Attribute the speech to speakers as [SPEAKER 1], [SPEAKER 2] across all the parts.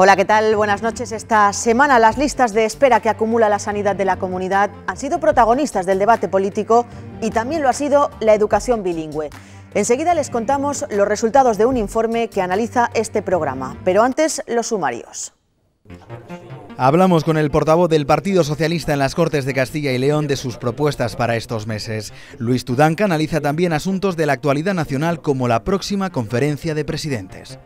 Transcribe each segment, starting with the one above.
[SPEAKER 1] Hola, ¿qué tal? Buenas noches. Esta semana las listas de espera que acumula la sanidad de la comunidad han sido protagonistas del debate político y también lo ha sido la educación bilingüe. Enseguida les contamos los resultados de un informe que analiza este programa, pero antes los sumarios.
[SPEAKER 2] Hablamos con el portavoz del Partido Socialista en las Cortes de Castilla y León de sus propuestas para estos meses. Luis Tudanca analiza también asuntos de la actualidad nacional como la próxima conferencia de presidentes.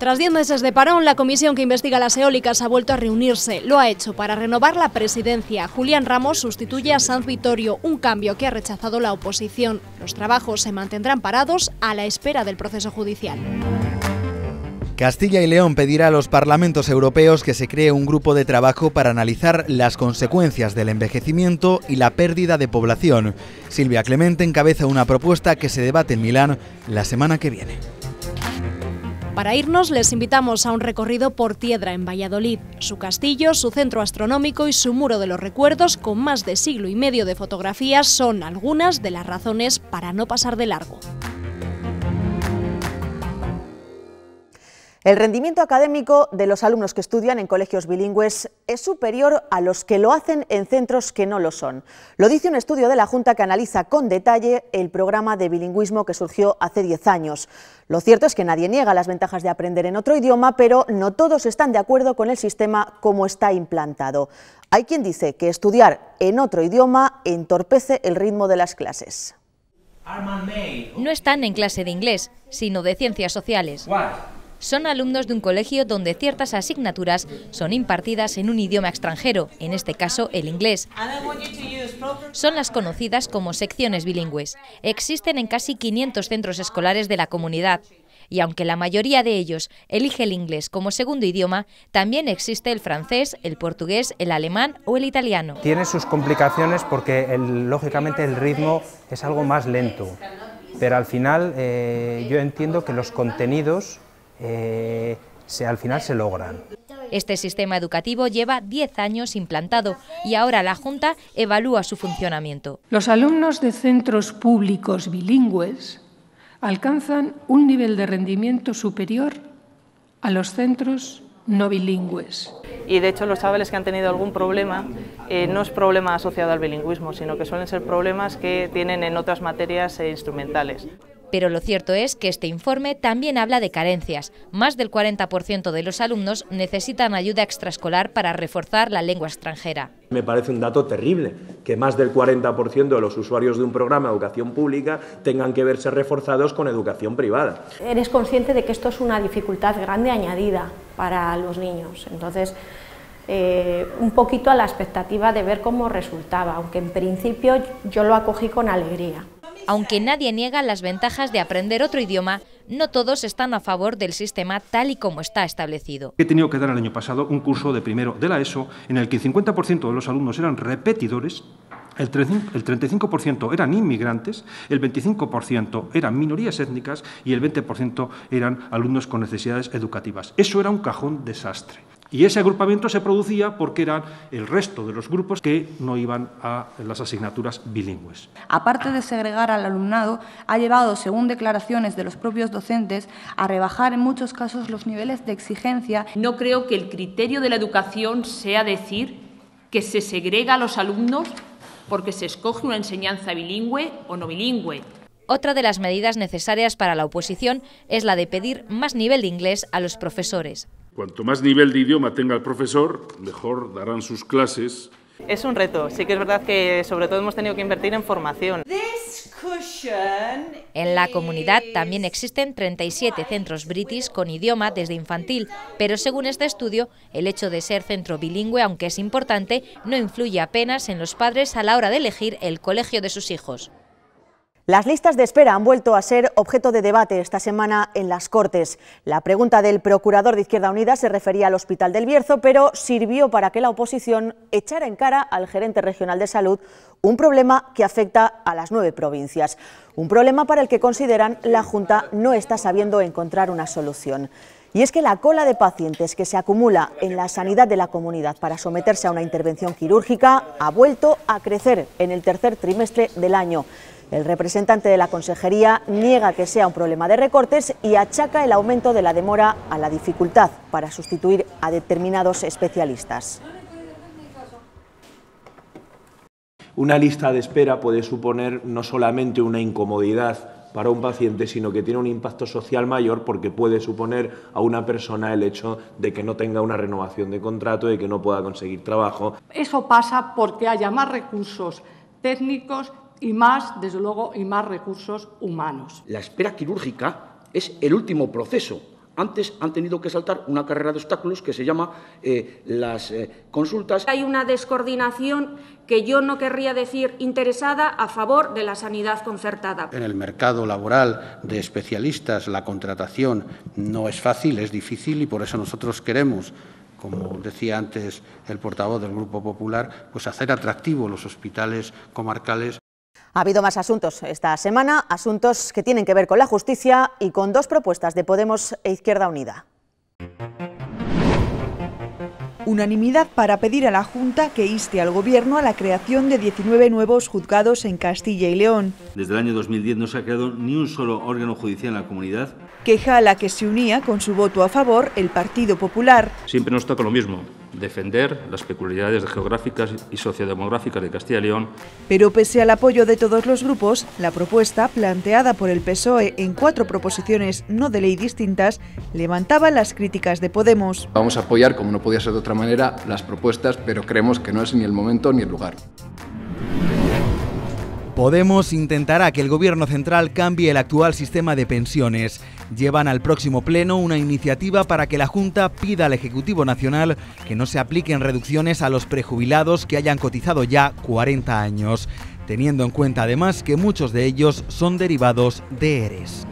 [SPEAKER 3] Tras 10 meses de parón, la comisión que investiga las eólicas ha vuelto a reunirse. Lo ha hecho para renovar la presidencia. Julián Ramos sustituye a San Vitorio, un cambio que ha rechazado la oposición. Los trabajos se mantendrán parados a la espera del proceso judicial.
[SPEAKER 2] Castilla y León pedirá a los parlamentos europeos que se cree un grupo de trabajo para analizar las consecuencias del envejecimiento y la pérdida de población. Silvia Clemente encabeza una propuesta que se debate en Milán la semana que viene.
[SPEAKER 3] Para irnos les invitamos a un recorrido por Tiedra en Valladolid, su castillo, su centro astronómico y su muro de los recuerdos con más de siglo y medio de fotografías son algunas de las razones para no pasar de largo.
[SPEAKER 1] El rendimiento académico de los alumnos que estudian en colegios bilingües es superior a los que lo hacen en centros que no lo son. Lo dice un estudio de la Junta que analiza con detalle el programa de bilingüismo que surgió hace 10 años. Lo cierto es que nadie niega las ventajas de aprender en otro idioma, pero no todos están de acuerdo con el sistema como está implantado. Hay quien dice que estudiar en otro idioma entorpece el ritmo de las clases.
[SPEAKER 4] No están en clase de inglés, sino de ciencias sociales son alumnos de un colegio donde ciertas asignaturas son impartidas en un idioma extranjero, en este caso el inglés. Son las conocidas como secciones bilingües. Existen en casi 500 centros escolares de la comunidad. Y aunque la mayoría de ellos elige el inglés como segundo idioma, también existe el francés, el portugués, el alemán o el italiano.
[SPEAKER 5] Tiene sus complicaciones porque lógicamente el ritmo es algo más lento, pero al final eh, yo entiendo que los contenidos
[SPEAKER 6] eh,
[SPEAKER 7] se, al final se logran.
[SPEAKER 4] Este sistema educativo lleva 10 años implantado y ahora la Junta evalúa su funcionamiento.
[SPEAKER 7] Los alumnos de centros públicos bilingües alcanzan un nivel de rendimiento superior a los centros no bilingües.
[SPEAKER 1] Y de hecho los chavales que han tenido algún problema eh, no es problema asociado al bilingüismo, sino que suelen ser problemas que tienen en otras materias
[SPEAKER 4] e instrumentales. Pero lo cierto es que este informe también habla de carencias. Más del 40% de los alumnos necesitan ayuda extraescolar para reforzar la lengua extranjera.
[SPEAKER 5] Me parece un dato terrible que más del 40% de los usuarios de un programa de educación pública tengan que verse reforzados con educación privada.
[SPEAKER 3] Eres consciente de que esto es una dificultad grande añadida para los niños. Entonces, eh, un poquito a la expectativa de ver cómo resultaba, aunque en principio yo lo acogí con alegría.
[SPEAKER 4] Aunque nadie niega las ventajas de aprender otro idioma, no todos están a favor del sistema tal y como está establecido.
[SPEAKER 5] He tenido que dar el año pasado un curso de primero de la ESO en el que el 50% de los alumnos eran repetidores, el 35% eran inmigrantes, el 25% eran minorías étnicas y el 20% eran alumnos con necesidades educativas. Eso era un cajón desastre. Y ese agrupamiento se producía porque eran el resto de los grupos que no iban a las asignaturas bilingües.
[SPEAKER 3] Aparte de segregar al alumnado, ha llevado, según declaraciones de los propios docentes, a rebajar en muchos casos los niveles de exigencia. No creo que el criterio de la educación sea decir que se segrega a los alumnos porque se escoge una enseñanza bilingüe o no bilingüe.
[SPEAKER 4] Otra de las medidas necesarias para la oposición es la de pedir más nivel de inglés a los profesores.
[SPEAKER 2] Cuanto más nivel de idioma tenga el profesor, mejor darán sus clases.
[SPEAKER 1] Es un reto, sí que es verdad que sobre todo hemos tenido que invertir en formación.
[SPEAKER 4] En la comunidad también existen 37 centros british con idioma desde infantil, pero según este estudio, el hecho de ser centro bilingüe, aunque es importante, no influye apenas en los padres a la hora de elegir el colegio de sus hijos.
[SPEAKER 1] Las listas de espera han vuelto a ser objeto de debate esta semana en las Cortes. La pregunta del procurador de Izquierda Unida se refería al Hospital del Bierzo, pero sirvió para que la oposición echara en cara al gerente regional de salud un problema que afecta a las nueve provincias. Un problema para el que consideran la Junta no está sabiendo encontrar una solución. Y es que la cola de pacientes que se acumula en la sanidad de la comunidad para someterse a una intervención quirúrgica ha vuelto a crecer en el tercer trimestre del año. El representante de la Consejería niega que sea un problema de recortes y achaca el aumento de la demora a la dificultad para sustituir a determinados especialistas.
[SPEAKER 5] Una lista de espera puede suponer no solamente una incomodidad para un paciente, sino que tiene un impacto social mayor porque puede suponer a una persona el hecho de que no tenga una renovación de contrato, de que no pueda conseguir trabajo.
[SPEAKER 7] Eso pasa porque haya más recursos técnicos y más, desde luego, y más recursos humanos.
[SPEAKER 5] La espera quirúrgica es el último proceso. Antes han
[SPEAKER 2] tenido que saltar una carrera de obstáculos que se llama eh, las eh, consultas.
[SPEAKER 7] Hay una
[SPEAKER 3] descoordinación que yo no querría decir interesada a favor de la sanidad concertada.
[SPEAKER 5] En el mercado laboral de especialistas la contratación no es fácil, es difícil y por eso nosotros queremos como decía antes el portavoz del Grupo Popular, pues hacer atractivos los hospitales comarcales
[SPEAKER 1] ha habido más asuntos esta semana, asuntos que tienen que ver con la justicia y con dos propuestas de Podemos e Izquierda Unida. Unanimidad para pedir a la Junta que inste al Gobierno a la creación de 19 nuevos juzgados en Castilla y León.
[SPEAKER 6] Desde el año 2010 no se ha creado ni un solo órgano judicial en la comunidad.
[SPEAKER 1] Queja a la que se unía con su voto a favor el Partido Popular.
[SPEAKER 6] Siempre nos toca lo mismo, defender las peculiaridades geográficas y sociodemográficas de Castilla y León.
[SPEAKER 1] Pero pese al apoyo de todos los grupos, la propuesta, planteada por el PSOE en cuatro proposiciones no de ley distintas, levantaba las críticas de Podemos.
[SPEAKER 2] Vamos a apoyar, como no podía ser de otra manera, las propuestas, pero creemos que no es ni el momento ni el lugar. Podemos intentará que el Gobierno central cambie el actual sistema de pensiones llevan al próximo Pleno una iniciativa para que la Junta pida al Ejecutivo Nacional que no se apliquen reducciones a los prejubilados que hayan cotizado ya 40 años, teniendo en cuenta además que muchos de ellos son derivados de ERES.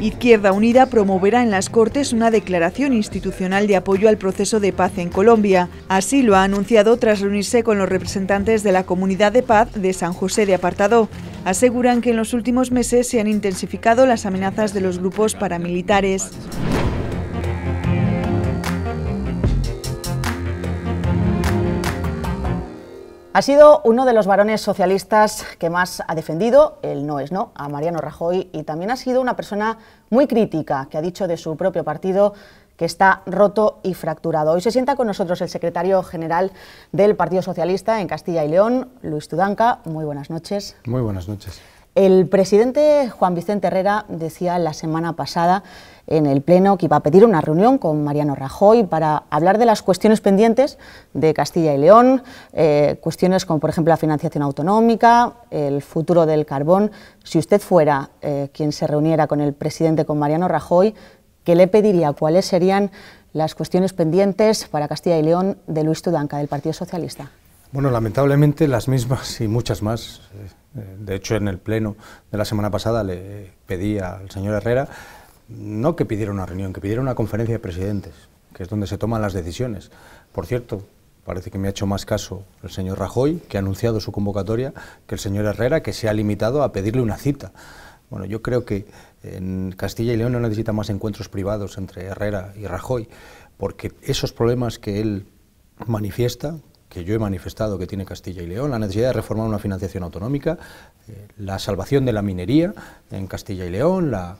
[SPEAKER 2] Izquierda Unida promoverá
[SPEAKER 1] en las Cortes una declaración institucional de apoyo al proceso de paz en Colombia. Así lo ha anunciado tras reunirse con los representantes de la Comunidad de Paz de San José de Apartado aseguran que en los últimos meses se han intensificado las amenazas de los grupos paramilitares. Ha sido uno de los varones socialistas que más ha defendido, el no es no, a Mariano Rajoy, y también ha sido una persona muy crítica, que ha dicho de su propio partido que está roto y fracturado. Hoy se sienta con nosotros el secretario general del Partido Socialista en Castilla y León, Luis Tudanca. Muy buenas noches. Muy buenas noches. El presidente Juan Vicente Herrera decía la semana pasada en el Pleno que iba a pedir una reunión con Mariano Rajoy para hablar de las cuestiones pendientes de Castilla y León, eh, cuestiones como por ejemplo la financiación autonómica, el futuro del carbón. Si usted fuera eh, quien se reuniera con el presidente, con Mariano Rajoy, que le pediría cuáles serían las cuestiones pendientes para Castilla y León de Luis Tudanca, del Partido Socialista.
[SPEAKER 5] Bueno, lamentablemente las mismas y muchas más. Eh, de hecho, en el pleno de la semana pasada le pedí al señor Herrera no que pidiera una reunión, que pidiera una conferencia de presidentes, que es donde se toman las decisiones. Por cierto, parece que me ha hecho más caso el señor Rajoy, que ha anunciado su convocatoria, que el señor Herrera, que se ha limitado a pedirle una cita. Bueno, yo creo que en Castilla y León no necesita más encuentros privados entre Herrera y Rajoy, porque esos problemas que él manifiesta, que yo he manifestado que tiene Castilla y León, la necesidad de reformar una financiación autonómica, eh, la salvación de la minería en Castilla y León, la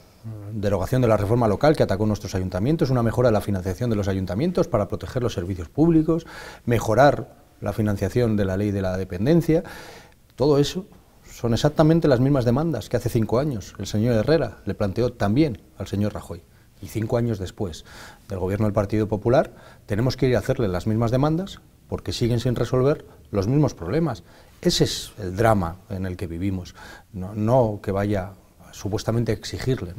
[SPEAKER 5] mm, derogación de la reforma local que atacó nuestros ayuntamientos, una mejora de la financiación de los ayuntamientos para proteger los servicios públicos, mejorar la financiación de la ley de la dependencia, todo eso son exactamente las mismas demandas que hace cinco años el señor Herrera le planteó también al señor Rajoy. Y cinco años después del gobierno del Partido Popular, tenemos que ir a hacerle las mismas demandas porque siguen sin resolver los mismos problemas. Ese es el drama en el que vivimos. No, no que vaya supuestamente exigirle,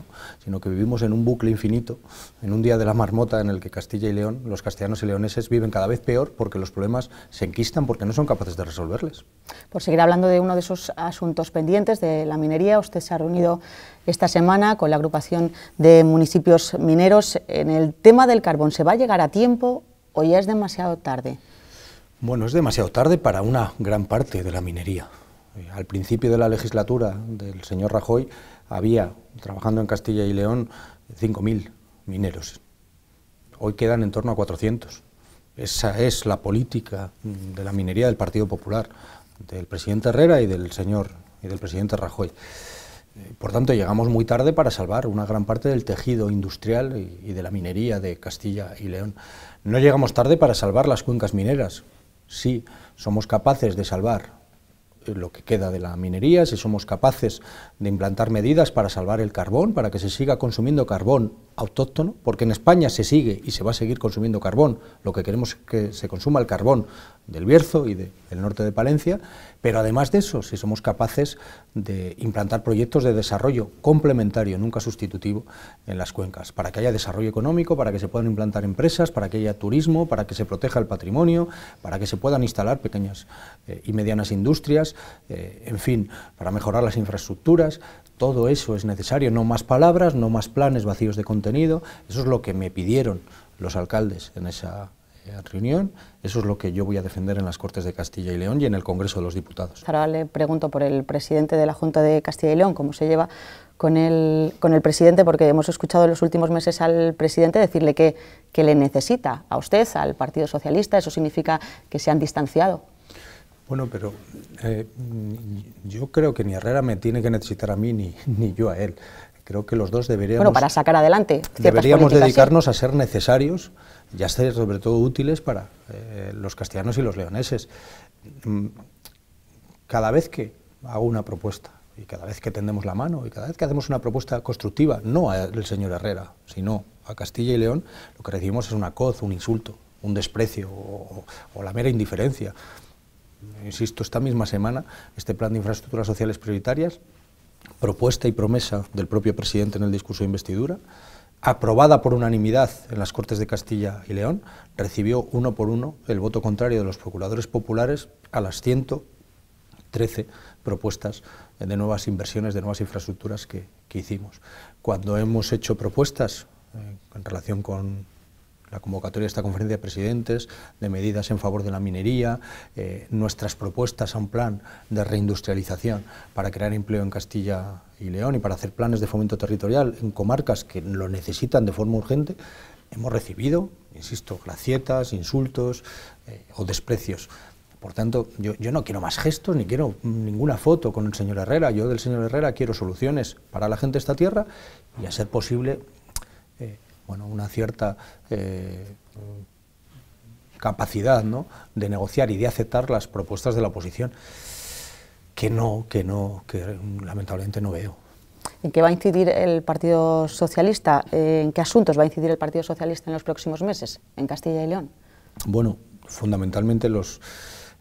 [SPEAKER 5] sino que vivimos en un bucle infinito, en un día de la marmota en el que Castilla y León, los castellanos y leoneses viven cada vez peor porque los problemas se enquistan porque no son capaces de resolverles.
[SPEAKER 1] Por seguir hablando de uno de esos asuntos pendientes de la minería, usted se ha reunido esta semana con la agrupación de municipios mineros. En el tema del carbón, ¿se va a llegar a tiempo o ya es demasiado tarde?
[SPEAKER 5] Bueno, es demasiado tarde para una gran parte de la minería. Eh, al principio de la legislatura del señor Rajoy había, trabajando en Castilla y León, 5.000 mineros. Hoy quedan en torno a 400. Esa es la política de la minería del Partido Popular, del presidente Herrera y del señor y del presidente Rajoy. Eh, por tanto, llegamos muy tarde para salvar una gran parte del tejido industrial y de la minería de Castilla y León. No llegamos tarde para salvar las cuencas mineras. Sí, somos capaces de salvar eh, lo que queda de la minería, si somos capaces de implantar medidas para salvar el carbón, para que se siga consumiendo carbón autóctono, porque en España se sigue y se va a seguir consumiendo carbón, lo que queremos es que se consuma el carbón del Bierzo y del norte de Palencia, pero además de eso, si somos capaces de implantar proyectos de desarrollo complementario, nunca sustitutivo, en las cuencas, para que haya desarrollo económico, para que se puedan implantar empresas, para que haya turismo, para que se proteja el patrimonio, para que se puedan instalar pequeñas eh, y medianas industrias, eh, en fin, para mejorar las infraestructuras, todo eso es necesario, no más palabras, no más planes vacíos de contenido. Eso es lo que me pidieron los alcaldes en esa eh, reunión. Eso es lo que yo voy a defender en las Cortes de Castilla y León y en el Congreso de los Diputados.
[SPEAKER 1] Ahora le pregunto por el presidente de la Junta de Castilla y León, cómo se lleva con el, con el presidente, porque hemos escuchado en los últimos meses al presidente decirle que, que le necesita a usted, al Partido Socialista. Eso significa que se han distanciado.
[SPEAKER 5] Bueno, pero eh, mm, yo creo que ni Herrera me tiene que necesitar a mí ni, yo a él. Creo que los dos deberíamos... Bueno, para sacar
[SPEAKER 1] adelante Deberíamos dedicarnos
[SPEAKER 5] a ser necesarios y a ser sobre todo útiles para eh, los castellanos y los leoneses. Mm, cada vez que hago una propuesta y cada vez que tendemos la mano y cada vez que hacemos una propuesta constructiva, no al señor Herrera, sino a Castilla y León, lo que recibimos es una coz, un insulto, un desprecio o la mera indiferencia insisto, esta misma semana, este plan de infraestructuras sociales prioritarias, propuesta y promesa del propio presidente en el discurso de investidura, aprobada por unanimidad en las Cortes de Castilla y León, recibió uno por uno el voto contrario de los procuradores populares a las 113 propuestas de nuevas inversiones, de nuevas infraestructuras que, hicimos. Cuando hemos hecho propuestas eh, en relación con la convocatoria de esta conferencia de presidentes de medidas en favor de la minería, eh, nuestras propuestas a un plan de reindustrialización para crear empleo en Castilla y León y para hacer planes de fomento territorial en comarcas que lo necesitan de forma urgente, hemos recibido, insisto, gracietas, insultos eh, o desprecios. Por tanto, yo, no quiero más gestos, ni quiero ninguna foto con el señor Herrera. Yo del señor Herrera quiero soluciones para la gente de esta tierra y, a ser posible, eh, bueno, una cierta eh, capacidad de negociar y de aceptar las propuestas de la oposición, que no, que no, que lamentablemente no veo.
[SPEAKER 1] ¿En qué va a incidir el Partido Socialista? Eh, ¿En qué asuntos va a incidir el Partido Socialista en los próximos meses en Castilla y León?
[SPEAKER 5] Bueno, fundamentalmente los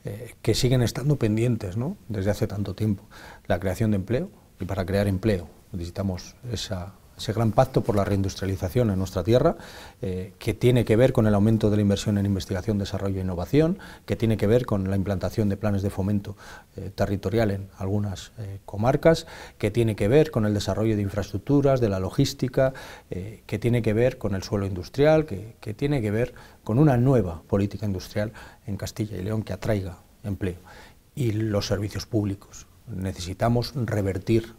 [SPEAKER 5] eh, que siguen estando pendientes ¿no? desde hace tanto tiempo. La creación de empleo y para crear empleo necesitamos esa ese gran pacto por la reindustrialización en nuestra tierra, eh, que tiene que ver con el aumento de la inversión en investigación, desarrollo e innovación, que tiene que ver con la implantación de planes de fomento eh, territorial en algunas eh, comarcas, que tiene que ver con el desarrollo de infraestructuras, de la logística, que tiene que ver con el suelo industrial, que tiene que ver con una nueva política industrial en Castilla y León que atraiga empleo. Y los servicios públicos. Necesitamos revertir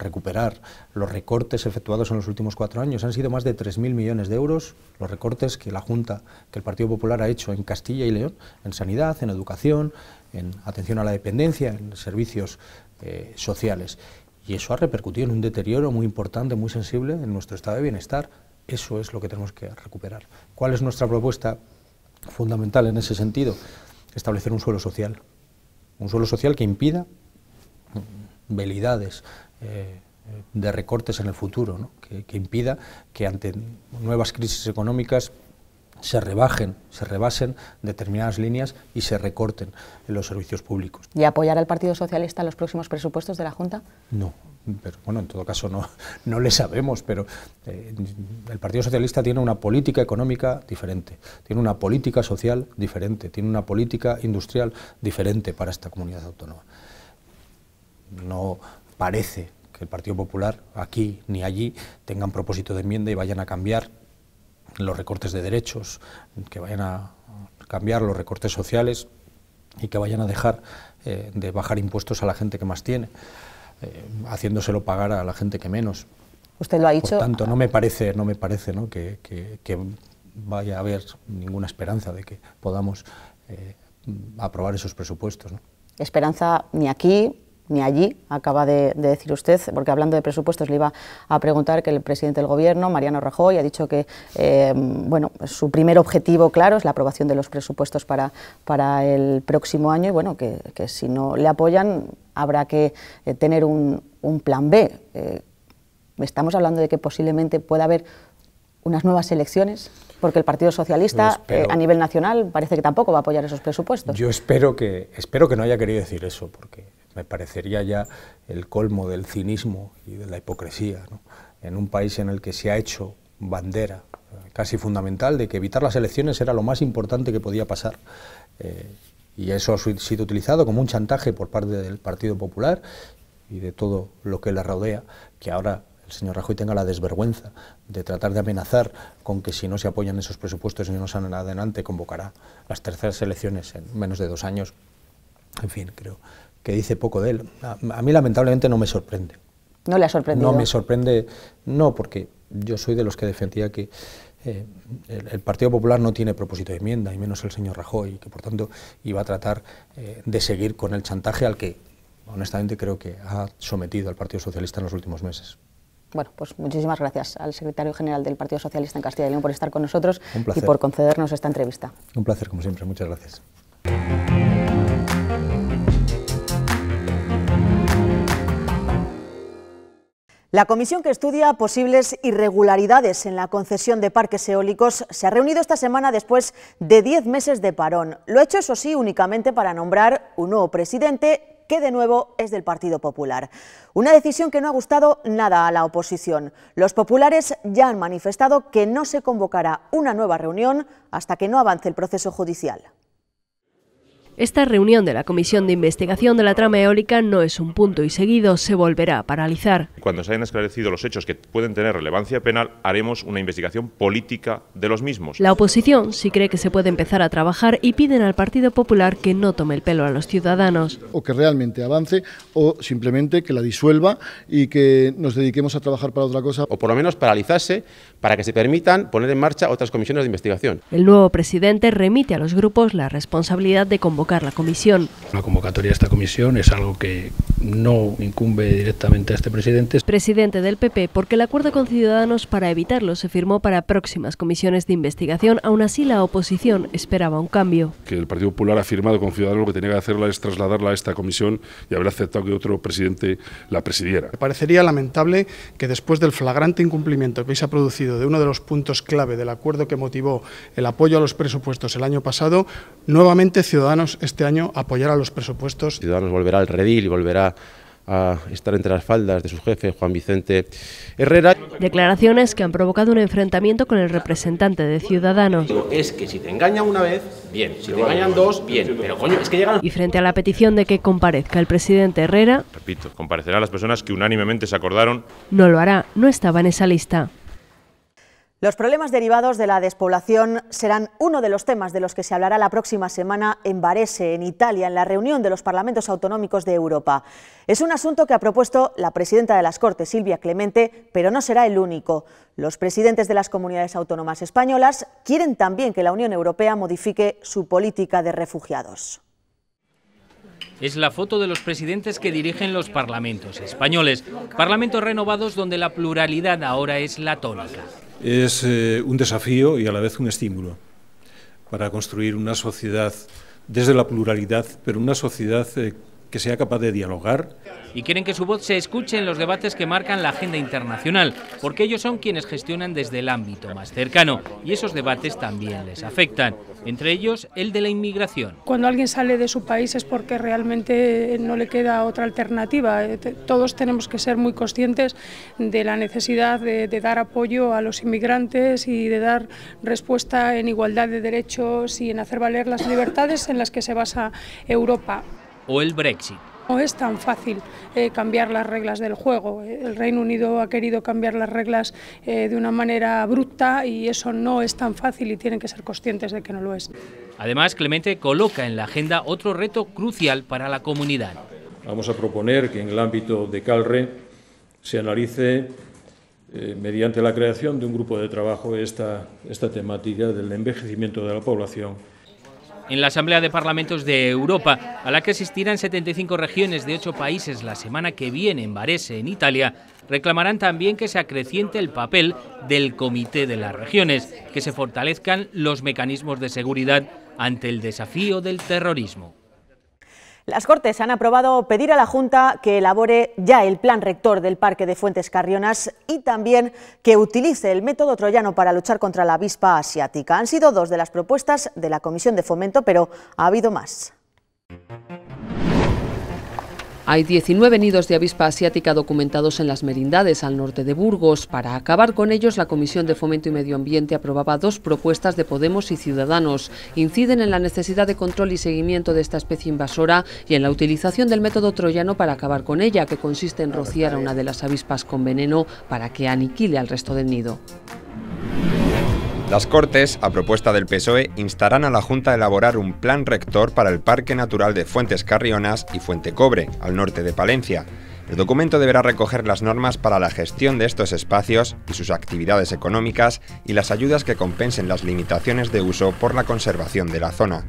[SPEAKER 5] recuperar los recortes efectuados en los últimos cuatro años. Han sido más de 3.000 millones de euros los recortes que la Junta, que el Partido Popular ha hecho en Castilla y León, en sanidad, en educación, en atención a la dependencia, en servicios eh, sociales. Y eso ha repercutido en un deterioro muy importante, muy sensible en nuestro estado de bienestar. Eso es lo que tenemos que recuperar. ¿Cuál es nuestra propuesta fundamental en ese sentido? Establecer un suelo social. Un suelo social que impida velidades eh, de recortes en el futuro, que, impida que ante nuevas crisis económicas se rebajen, se rebasen determinadas líneas y se recorten los servicios públicos.
[SPEAKER 1] ¿Y apoyará el Partido Socialista los próximos presupuestos de la Junta?
[SPEAKER 5] No, pero bueno, en todo caso no, le sabemos, pero eh, el Partido Socialista tiene una política económica diferente, tiene una política social diferente, tiene una política industrial diferente para esta comunidad autónoma no parece que el Partido Popular, aquí ni allí, tengan propósito de enmienda y vayan a cambiar los recortes de derechos, que vayan a cambiar los recortes sociales y que vayan a dejar eh, de bajar impuestos a la gente que más tiene, eh, haciéndoselo pagar a la gente que menos.
[SPEAKER 1] Usted lo ha dicho. Por tanto,
[SPEAKER 5] no me parece, no me parece Que, vaya a haber ninguna esperanza de que podamos eh, aprobar esos presupuestos.
[SPEAKER 1] Esperanza ni aquí ni allí, acaba de, decir usted, porque hablando de presupuestos le iba a preguntar que el presidente del Gobierno, Mariano Rajoy, ha dicho que eh, bueno, su primer objetivo, claro, es la aprobación de los presupuestos para, para el próximo año y bueno, que, si no le apoyan habrá que eh, tener un, plan B. Eh, estamos hablando de que posiblemente pueda haber unas nuevas elecciones, porque el Partido Socialista a nivel nacional parece que tampoco va a apoyar esos presupuestos.
[SPEAKER 5] Yo espero que, espero que no haya querido decir eso, porque me parecería ya el colmo del cinismo y de la hipocresía. En un país en el que se ha hecho bandera eh, casi fundamental de que evitar las elecciones era lo más importante que podía pasar. Eh, y eso ha sido utilizado como un chantaje por parte del Partido Popular y de todo lo que le rodea, que ahora el señor Rajoy tenga la desvergüenza de tratar de amenazar con que si no se apoyan esos presupuestos y no salen adelante, convocará las terceras elecciones en menos de dos años. En fin, creo que dice poco de él. A, mí lamentablemente no me sorprende.
[SPEAKER 1] ¿No le ha sorprendido? No me
[SPEAKER 5] sorprende, no, porque yo soy de los que defendía que eh, el, Partido Popular no tiene propósito de enmienda, y menos el señor Rajoy, que por tanto iba a tratar eh, de seguir con el chantaje al que, honestamente, creo que ha sometido al Partido Socialista en los últimos meses.
[SPEAKER 1] Bueno, pues muchísimas gracias al secretario general del Partido Socialista en Castilla y León por estar con nosotros y por concedernos esta entrevista.
[SPEAKER 5] Un placer, como siempre. Muchas gracias.
[SPEAKER 1] La comisión que estudia posibles irregularidades en la concesión de parques eólicos se ha reunido esta semana después de 10 meses de parón. Lo ha hecho, eso sí, únicamente para nombrar un nuevo presidente que de nuevo es del Partido Popular. Una decisión que no ha gustado nada a la oposición. Los populares ya han manifestado que no se convocará una nueva reunión hasta que no avance el proceso judicial.
[SPEAKER 3] Esta reunión de la Comisión de Investigación de la Trama Eólica no es un punto y seguido se volverá a paralizar.
[SPEAKER 5] Cuando se hayan esclarecido los hechos que pueden tener relevancia penal, haremos una investigación política de los mismos.
[SPEAKER 3] La oposición sí cree que se puede empezar a trabajar y piden al Partido Popular que no tome el pelo a los ciudadanos.
[SPEAKER 5] O que realmente avance o simplemente que la disuelva y que nos dediquemos a trabajar para otra cosa. O por lo menos paralizarse para que se permitan poner en marcha otras comisiones de investigación.
[SPEAKER 3] El nuevo presidente remite a los grupos la responsabilidad de convocar la comisión.
[SPEAKER 5] La convocatoria de esta comisión es algo que no incumbe directamente a este presidente.
[SPEAKER 3] Presidente del PP, porque el acuerdo con Ciudadanos para evitarlo se firmó para próximas comisiones de investigación, aún así la oposición esperaba un cambio.
[SPEAKER 2] Que el Partido Popular ha firmado con Ciudadanos lo que tenía que hacerla es trasladarla a esta comisión y haber aceptado que otro presidente la presidiera.
[SPEAKER 5] Me parecería lamentable que después del flagrante incumplimiento que se ha producido de uno de los puntos clave del acuerdo que motivó el apoyo a los presupuestos el año pasado, nuevamente Ciudadanos este año apoyará los presupuestos. Ciudadanos volverá al redil y volverá a estar entre las faldas de su jefe, Juan Vicente Herrera.
[SPEAKER 3] Declaraciones que han provocado un enfrentamiento con el representante de Ciudadanos.
[SPEAKER 6] Es que si te engañan una vez, bien, si te engañan dos, bien,
[SPEAKER 5] pero coño, es que
[SPEAKER 3] llegan... Y frente a la petición de que comparezca el presidente Herrera...
[SPEAKER 5] Repito, comparecerán las personas que unánimemente se acordaron... No
[SPEAKER 3] lo hará, no estaba en esa lista.
[SPEAKER 1] Los problemas derivados de la despoblación serán uno de los temas de los que se hablará la próxima semana en Varese, en Italia, en la reunión de los parlamentos autonómicos de Europa. Es un asunto que ha propuesto la presidenta de las Cortes, Silvia Clemente, pero no será el único. Los presidentes de las comunidades autónomas españolas quieren también que la Unión Europea modifique su política de refugiados
[SPEAKER 6] es la foto de los presidentes que dirigen los parlamentos españoles, parlamentos renovados donde la pluralidad ahora es la tónica.
[SPEAKER 5] Es eh, un desafío y a la vez un estímulo para construir una sociedad desde la pluralidad, pero una sociedad eh, que sea capaz de dialogar.
[SPEAKER 6] Y quieren que su voz se escuche en los debates que marcan la agenda internacional, porque ellos son quienes gestionan desde el ámbito más cercano y esos debates también les afectan, entre ellos el de la inmigración.
[SPEAKER 7] Cuando alguien sale de su país es porque realmente no le queda otra alternativa. Eh, todos tenemos que ser muy conscientes de la necesidad de, dar apoyo a los inmigrantes y de dar respuesta en igualdad de derechos y en hacer valer las libertades en las que se basa Europa
[SPEAKER 6] o el Brexit.
[SPEAKER 7] No es tan fácil eh, cambiar las reglas del juego. Eh, el Reino Unido ha querido cambiar las reglas eh, de una manera abrupta y eso no es tan fácil y tienen que ser conscientes de que no lo es.
[SPEAKER 5] Además,
[SPEAKER 6] Clemente coloca en la agenda otro reto crucial para la comunidad.
[SPEAKER 5] Vamos a proponer que en el ámbito de Calre se analice mediante la creación de un grupo de trabajo esta temática del envejecimiento de la población
[SPEAKER 6] en la Asamblea de Parlamentos de Europa, a la que asistirán 75 regiones de ocho países la semana que viene en Varese, en Italia, reclamarán también que se acreciente el papel del Comité de las Regiones, que se fortalezcan los mecanismos de seguridad ante el desafío del terrorismo.
[SPEAKER 1] Las Cortes han aprobado pedir a la Junta que elabore ya el plan rector del Parque de Fuentes Carrionas y también que utilice el método troyano para luchar contra la avispa asiática. Han sido dos de las propuestas de la Comisión de Fomento, pero ha habido más.
[SPEAKER 8] Hay 19 nidos de avispa asiática documentados en las merindades al norte de Burgos. Para acabar con ellos, la Comisión de Fomento y Medio Ambiente aprobaba dos propuestas de Podemos y Ciudadanos. Inciden en la necesidad de control y seguimiento de esta especie invasora y en la utilización del método troyano para acabar con ella, que consiste en rociar a una de las avispas con veneno para que aniquile al resto del nido.
[SPEAKER 5] Las Cortes, a propuesta del PSOE, instarán a la Junta a elaborar un plan rector para el Parque Natural de Fuentes Carrionas y Fuente Cobre, al norte de Palencia. El documento deberá recoger las normas para la gestión de estos espacios y sus actividades económicas y las ayudas que compensen las limitaciones de uso por la conservación de la zona.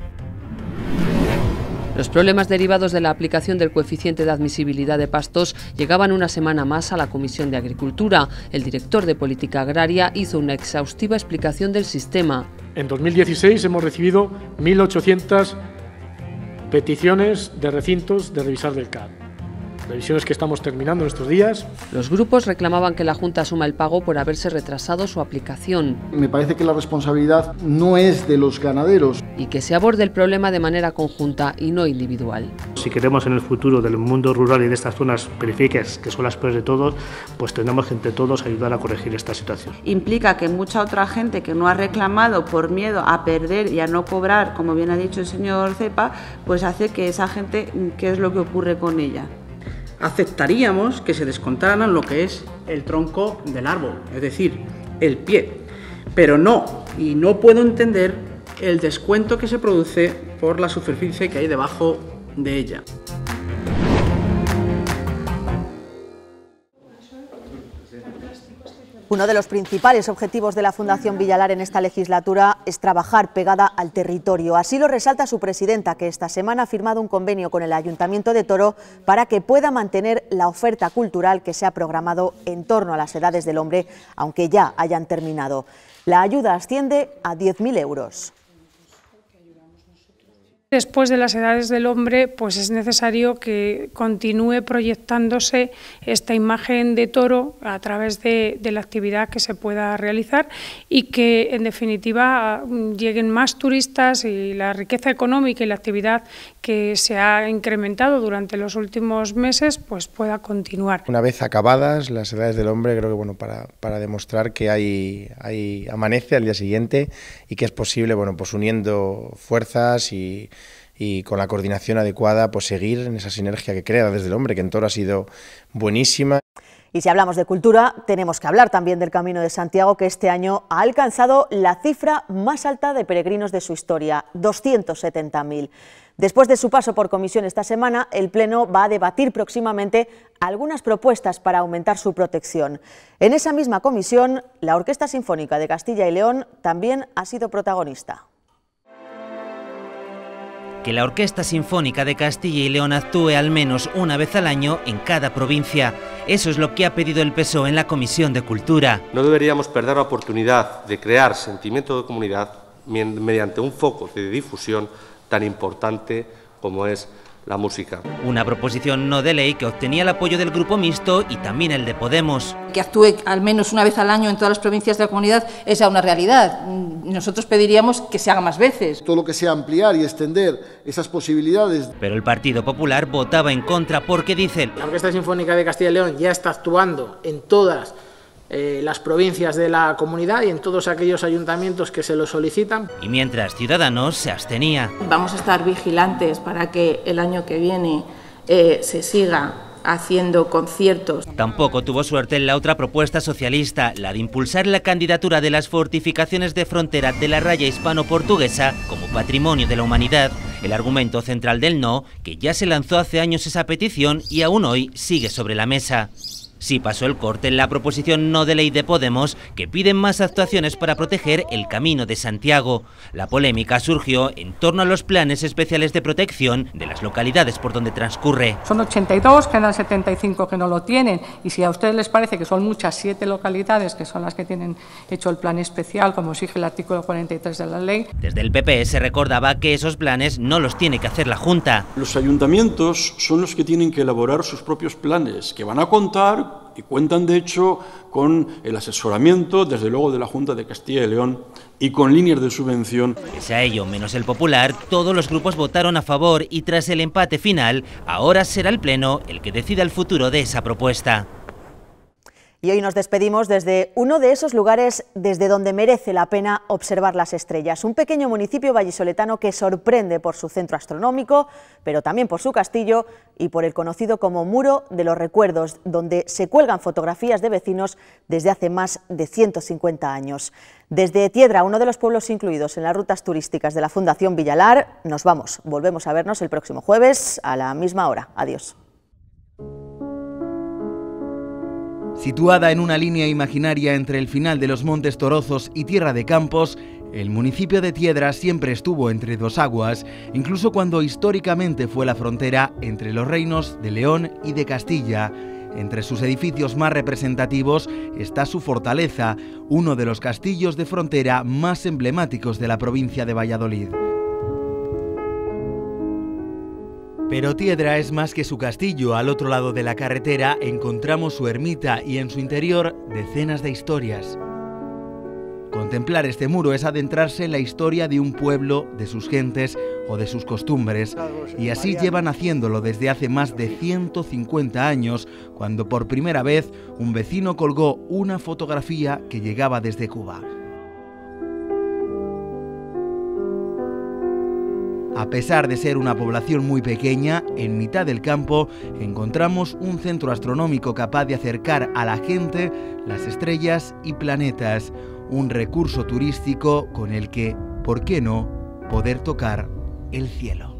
[SPEAKER 8] Los problemas derivados de la aplicación del coeficiente de admisibilidad de pastos llegaban una semana más a la Comisión de Agricultura. El director de Política Agraria hizo una exhaustiva
[SPEAKER 5] explicación del sistema. En 2016 hemos recibido 1.800 peticiones de recintos de revisar del CAP revisiones que estamos terminando
[SPEAKER 8] en estos días. Los grupos reclamaban que la Junta asuma el pago por haberse retrasado su aplicación.
[SPEAKER 2] Me parece que la responsabilidad no es de los ganaderos.
[SPEAKER 8] Y que se aborde el problema de manera conjunta y no individual.
[SPEAKER 6] Si queremos en el futuro del mundo rural y de estas zonas periféricas,
[SPEAKER 5] que son las peores de todos, pues tenemos que entre todos ayudar a corregir esta situación.
[SPEAKER 1] Implica que mucha otra gente que no ha reclamado por miedo a perder y a no cobrar, como bien ha dicho el señor Cepa, pues hace que esa gente, ¿qué es lo que ocurre con ella?
[SPEAKER 8] aceptaríamos
[SPEAKER 6] que se descontaran lo que es el tronco del árbol, es decir, el pie. Pero no, y no puedo entender el descuento que se produce por la superficie que hay debajo de ella.
[SPEAKER 1] Uno de los principales objetivos de la Fundación Villalar en esta legislatura es trabajar pegada al territorio. Así lo resalta su presidenta, que esta semana ha firmado un convenio con el Ayuntamiento de Toro para que pueda mantener la oferta cultural que se ha programado en torno a las edades del hombre, aunque ya hayan terminado. La ayuda asciende a 10.000 euros
[SPEAKER 7] después de las edades del hombre, pues es necesario que continúe proyectándose esta imagen de toro a través de, la actividad que se pueda realizar y que, en definitiva, lleguen más turistas y la riqueza económica y la actividad que se ha incrementado durante los últimos meses, pues pueda continuar.
[SPEAKER 5] Una vez acabadas las edades del hombre, creo que bueno, para, para demostrar que hay, hay amanece al día siguiente y que es posible, bueno, pues uniendo fuerzas y y con la coordinación adecuada, pues seguir en esa sinergia que crea desde el hombre, que en todo ha sido buenísima.
[SPEAKER 1] Y si hablamos de cultura, tenemos que hablar también del Camino de Santiago, que este año ha alcanzado la cifra más alta de peregrinos de su historia, 270.000. Después de su paso por comisión esta semana, el Pleno va a debatir próximamente algunas propuestas para aumentar su protección. En esa misma comisión, la Orquesta Sinfónica de Castilla y León también ha sido protagonista
[SPEAKER 8] que la Orquesta Sinfónica de Castilla y León actúe al menos una vez al año en cada provincia. Eso es lo que ha pedido el PSOE en la Comisión de Cultura.
[SPEAKER 5] No deberíamos perder la oportunidad de crear sentimiento de comunidad mediante un foco de difusión tan importante como es la música.
[SPEAKER 8] Una proposición no de ley que obtenía el apoyo del Grupo Mixto y también el de Podemos. Que actúe al menos una vez al año en todas las provincias de la comunidad es ya una
[SPEAKER 3] realidad. Nosotros pediríamos que se haga más veces. Todo lo que sea ampliar y extender esas posibilidades.
[SPEAKER 8] Pero el Partido Popular votaba en contra porque dicen... La Orquesta Sinfónica de Castilla y
[SPEAKER 6] León ya está actuando en todas eh, las provincias de la comunidad y en todos aquellos
[SPEAKER 8] ayuntamientos que se lo solicitan. Y mientras Ciudadanos se abstenía.
[SPEAKER 6] Vamos a estar vigilantes para que el año que viene eh, se siga haciendo conciertos.
[SPEAKER 8] Tampoco tuvo suerte en la otra propuesta socialista, la de impulsar la candidatura de las fortificaciones de frontera de la raya hispano-portuguesa como patrimonio de la humanidad. El argumento central del no, que ya se lanzó hace años esa petición y aún hoy sigue sobre la mesa. ...si pasó el corte en la proposición no de ley de Podemos, que piden más actuaciones para proteger el Camino de Santiago. La polémica surgió en torno a los planes especiales de protección de las localidades por donde transcurre.
[SPEAKER 7] Son 82, quedan 75 que no lo tienen, y si a ustedes les parece que son muchas, siete localidades que son las que tienen hecho el plan especial, como exige el artículo 43 de la ley.
[SPEAKER 8] Desde el PP e se recordaba que esos planes no los tiene que
[SPEAKER 5] hacer la Junta. Los ayuntamientos son los que tienen que elaborar sus propios planes, que van a contar y cuentan de hecho con el asesoramiento, desde luego, de la Junta de Castilla
[SPEAKER 8] y León y con líneas de subvención. Pese a ello, menos el popular, todos los grupos votaron a favor y tras el empate final, ahora será el Pleno el que decida el futuro de esa propuesta.
[SPEAKER 1] Y hoy nos despedimos desde uno de esos lugares desde donde merece la pena observar las estrellas, un pequeño municipio vallisoletano que sorprende por su centro astronómico, pero también por su castillo y por el conocido como Muro de los Recuerdos, donde se cuelgan fotografías de vecinos desde hace más de 150 años. Desde Tiedra, uno de los pueblos incluidos en las rutas turísticas de la Fundación Villalar, nos vamos. Volvemos a vernos el próximo jueves a la misma hora. Adiós.
[SPEAKER 2] Situada en una línea imaginaria entre el final de los Montes Torozos y Tierra de Campos, el municipio de Tiedra siempre estuvo entre dos aguas, incluso cuando históricamente fue la frontera entre los reinos de León y de Castilla. Entre sus edificios más representativos está su fortaleza, uno de los castillos de frontera más emblemáticos de la provincia de Valladolid. Pero Tiedra es más que su castillo. Al otro lado de la carretera encontramos su ermita y en su interior decenas de historias. Contemplar este muro es adentrarse en la historia de un pueblo, de sus gentes o de sus costumbres, y así llevan haciéndolo desde hace más de 150 años, cuando por primera vez un vecino colgó una fotografía que llegaba desde Cuba. A pesar de ser una población muy pequeña, en mitad del campo encontramos un centro astronómico capaz de acercar a la gente las estrellas y planetas, un recurso turístico con el que, ¿por qué no?, poder tocar el cielo.